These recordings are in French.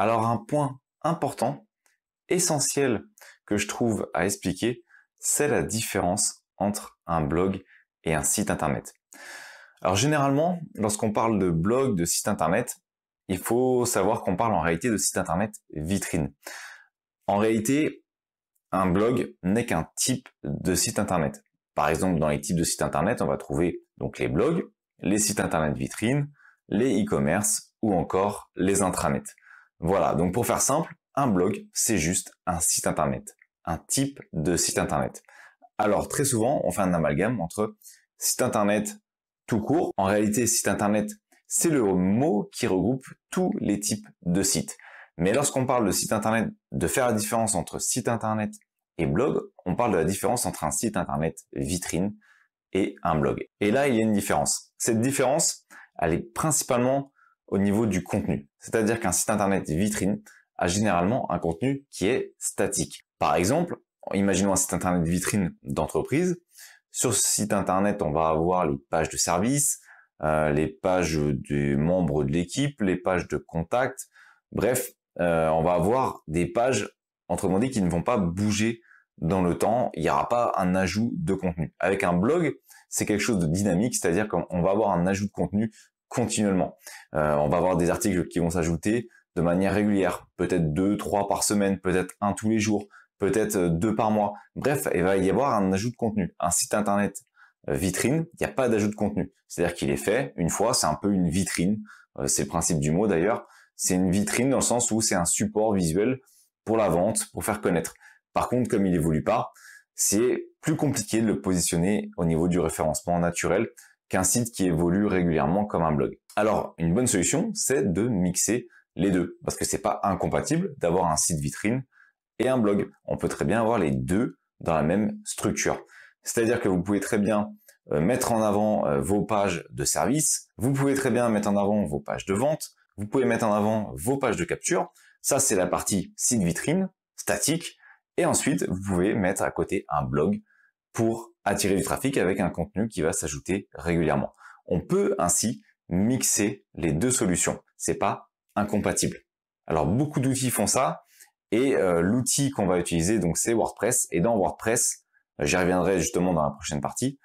Alors un point important, essentiel que je trouve à expliquer, c'est la différence entre un blog et un site internet. Alors généralement, lorsqu'on parle de blog, de site internet, il faut savoir qu'on parle en réalité de site internet vitrine. En réalité, un blog n'est qu'un type de site internet. Par exemple, dans les types de sites internet, on va trouver donc les blogs, les sites internet vitrine, les e-commerce ou encore les intranets. Voilà, donc pour faire simple, un blog, c'est juste un site internet, un type de site internet. Alors très souvent, on fait un amalgame entre site internet tout court. En réalité, site internet, c'est le mot qui regroupe tous les types de sites. Mais lorsqu'on parle de site internet, de faire la différence entre site internet et blog, on parle de la différence entre un site internet vitrine et un blog. Et là, il y a une différence. Cette différence, elle est principalement au niveau du contenu. C'est-à-dire qu'un site internet vitrine a généralement un contenu qui est statique. Par exemple, imaginons un site internet vitrine d'entreprise. Sur ce site internet, on va avoir les pages de service, euh, les pages des membres de l'équipe, les pages de contact. Bref, euh, on va avoir des pages, entre dit, qui ne vont pas bouger dans le temps. Il n'y aura pas un ajout de contenu. Avec un blog, c'est quelque chose de dynamique, c'est-à-dire qu'on va avoir un ajout de contenu continuellement. Euh, on va avoir des articles qui vont s'ajouter de manière régulière, peut-être deux, trois par semaine, peut-être un tous les jours, peut-être euh, deux par mois. Bref, il va y avoir un ajout de contenu. Un site internet euh, vitrine, il n'y a pas d'ajout de contenu. C'est-à-dire qu'il est fait une fois, c'est un peu une vitrine. C'est le principe du mot d'ailleurs. C'est une vitrine dans le sens où c'est un support visuel pour la vente, pour faire connaître. Par contre, comme il évolue pas, c'est plus compliqué de le positionner au niveau du référencement naturel qu'un site qui évolue régulièrement comme un blog. Alors, une bonne solution, c'est de mixer les deux, parce que c'est pas incompatible d'avoir un site vitrine et un blog. On peut très bien avoir les deux dans la même structure. C'est-à-dire que vous pouvez très bien euh, mettre en avant euh, vos pages de service, vous pouvez très bien mettre en avant vos pages de vente, vous pouvez mettre en avant vos pages de capture. Ça, c'est la partie site vitrine, statique, et ensuite, vous pouvez mettre à côté un blog pour attirer du trafic avec un contenu qui va s'ajouter régulièrement. On peut ainsi mixer les deux solutions. C'est pas incompatible. Alors beaucoup d'outils font ça et euh, l'outil qu'on va utiliser donc c'est WordPress et dans WordPress, j'y reviendrai justement dans la prochaine partie.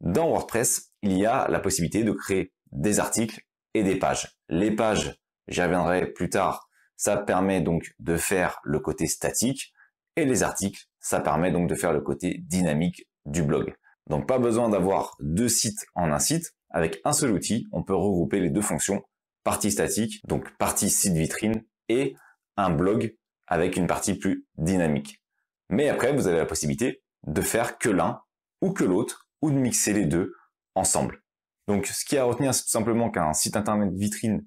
Dans WordPress, il y a la possibilité de créer des articles et des pages. Les pages, j'y reviendrai plus tard, ça permet donc de faire le côté statique et les articles, ça permet donc de faire le côté dynamique du blog. Donc pas besoin d'avoir deux sites en un site. Avec un seul outil, on peut regrouper les deux fonctions, partie statique, donc partie site vitrine, et un blog avec une partie plus dynamique. Mais après, vous avez la possibilité de faire que l'un ou que l'autre, ou de mixer les deux ensemble. Donc ce qui est à retenir, c'est tout simplement qu'un site internet vitrine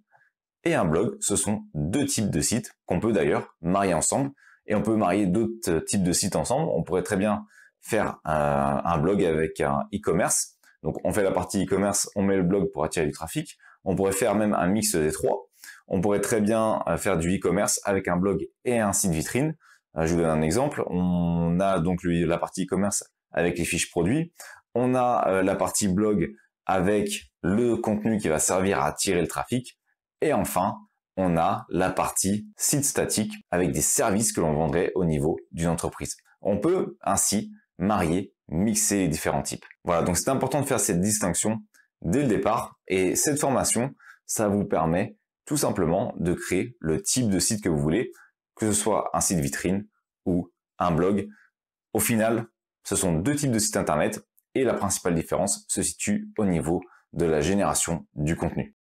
et un blog, ce sont deux types de sites qu'on peut d'ailleurs marier ensemble, et on peut marier d'autres types de sites ensemble. On pourrait très bien faire un, blog avec un e-commerce. Donc on fait la partie e-commerce, on met le blog pour attirer du trafic. On pourrait faire même un mix des trois. On pourrait très bien euh, faire du e-commerce avec un blog et un site vitrine. Euh, je vous donne un exemple. On a donc la partie e-commerce avec les fiches produits. On a euh, la partie blog avec le contenu qui va servir à attirer le trafic. Et enfin, on a la partie site statique avec des services que l'on vendrait au niveau d'une entreprise. On peut ainsi marier, mixer les différents types. Voilà, donc c'est important de faire cette distinction dès le départ. Et cette formation, ça vous permet tout simplement de créer le type de site que vous voulez, que ce soit un site vitrine ou un blog. Au final, ce sont deux types de sites internet et la principale différence se situe au niveau de la génération du contenu.